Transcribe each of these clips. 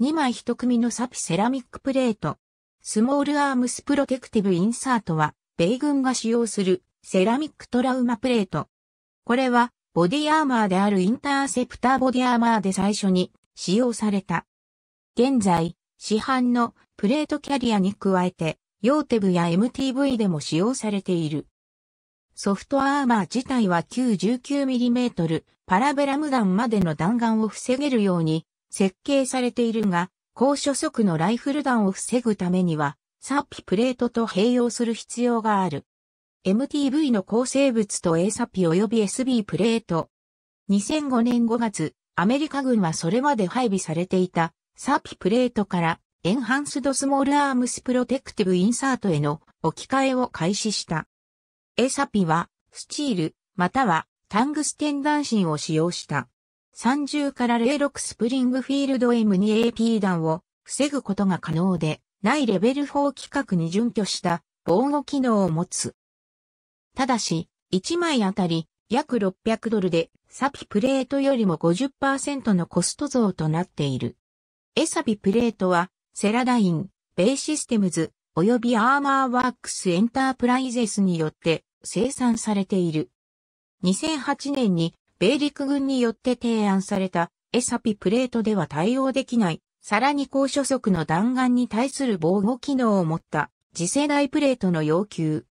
2枚1組のサピセラミックプレート。スモールアームスプロテクティブインサートは、米軍が使用するセラミックトラウマプレート。これは、ボディアーマーであるインターセプターボディアーマーで最初に使用された。現在、市販のプレートキャリアに加えて、ヨーテブや MTV でも使用されている。ソフトアーマー自体は 919mm パラベラム弾までの弾丸を防げるように設計されているが、高初速のライフル弾を防ぐためには、サーピプレートと併用する必要がある。MTV の構成物と A サピ及び SB プレート。2005年5月、アメリカ軍はそれまで配備されていたサーピプレートからエンハンスドスモールアームスプロテクティブインサートへの置き換えを開始した。A サピはスチールまたはタングステン弾ンを使用した。30から06スプリングフィールド M2AP 弾を防ぐことが可能で、ないレベル4規格に準拠した防護機能を持つ。ただし、1枚あたり約600ドルでサピプレートよりも50%のコスト増となっている。エサピプレートは、セラダイン、ベイシステムズ、およびアーマーワークスエンタープライゼスによって生産されている。2008年に米陸軍によって提案されたエサピプレートでは対応できない、さらに高初速の弾丸に対する防護機能を持った次世代プレートの要求。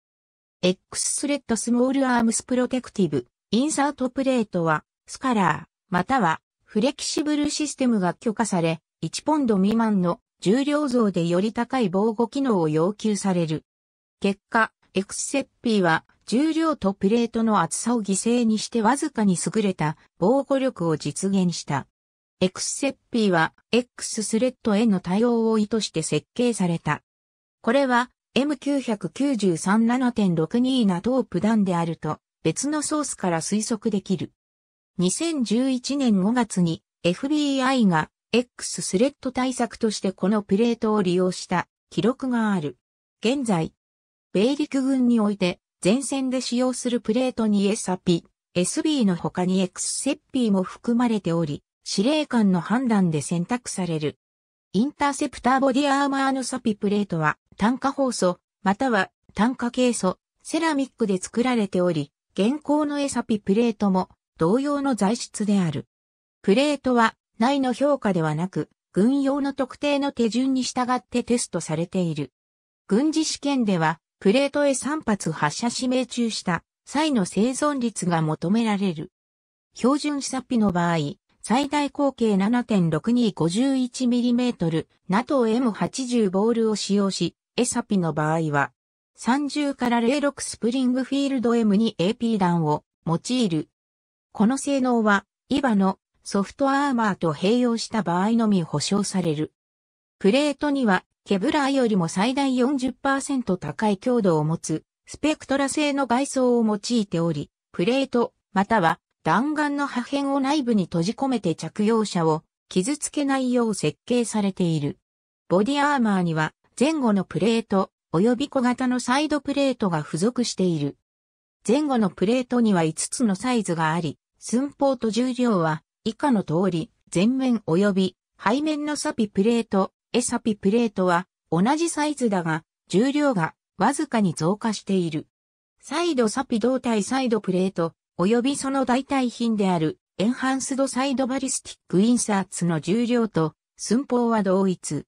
X スレッドスモールアームスプロテクティブ、インサートプレートは、スカラー、またはフレキシブルシステムが許可され、1ポンド未満の重量増でより高い防護機能を要求される。結果、エクセッピーは重量とプレートの厚さを犠牲にしてわずかに優れた防護力を実現した。エクセッピーは X スレッドへの対応を意図して設計された。これは M993.7.62 なトープ弾であると別のソースから推測できる。2011年5月に FBI が X スレッド対策としてこのプレートを利用した記録がある。現在、米陸軍において前線で使用するプレートにエサピ、SB の他に x s ピ p も含まれており、司令官の判断で選択される。インターセプターボディアーマーのサピプレートは単価放素、または単価イ素、セラミックで作られており、現行のエサピプレートも同様の材質である。プレートは内の評価ではなく、軍用の特定の手順に従ってテストされている。軍事試験ではプレートへ3発発射し命中した際の生存率が求められる。標準サピの場合、最大口径 7.6251mm、NATO M80 ボールを使用し、エサピの場合は、30から06スプリングフィールド M2AP 弾を用いる。この性能は、イバのソフトアーマーと併用した場合のみ保証される。プレートにはケブラーよりも最大40%高い強度を持つ、スペクトラ製の外装を用いており、プレート、または弾丸の破片を内部に閉じ込めて着用者を傷つけないよう設計されている。ボディアーマーには前後のプレート及び小型のサイドプレートが付属している。前後のプレートには5つのサイズがあり、寸法と重量は以下の通り、前面及び背面のサピプレートエサピプレートは同じサイズだが、重量がわずかに増加している。再度サピ胴体サイドプレート、及びその代替品であるエンハンスドサイドバリスティックインサーツの重量と寸法は同一。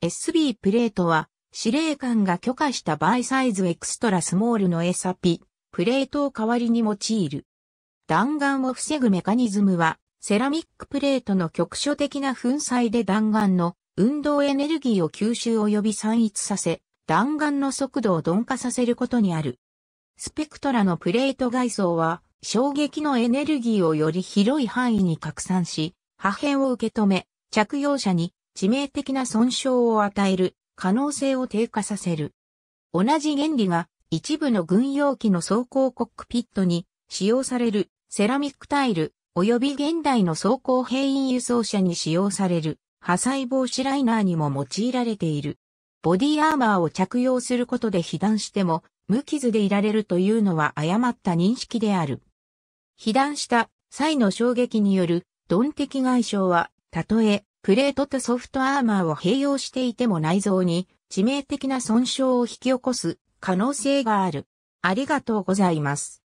SB プレートは司令官が許可したバイサイズエクストラスモールのエサピ、プレートを代わりに用いる。弾丸を防ぐメカニズムはセラミックプレートの局所的な粉砕で弾丸の運動エネルギーを吸収及び散逸させ、弾丸の速度を鈍化させることにある。スペクトラのプレート外装は、衝撃のエネルギーをより広い範囲に拡散し、破片を受け止め、着用者に致命的な損傷を与える可能性を低下させる。同じ原理が一部の軍用機の装甲コックピットに使用されるセラミックタイル及び現代の装甲兵員輸送車に使用される破砕防止ライナーにも用いられている。ボディアーマーを着用することで被弾しても無傷でいられるというのは誤った認識である。被弾した際の衝撃による鈍的外傷は、たとえプレートとソフトアーマーを併用していても内臓に致命的な損傷を引き起こす可能性がある。ありがとうございます。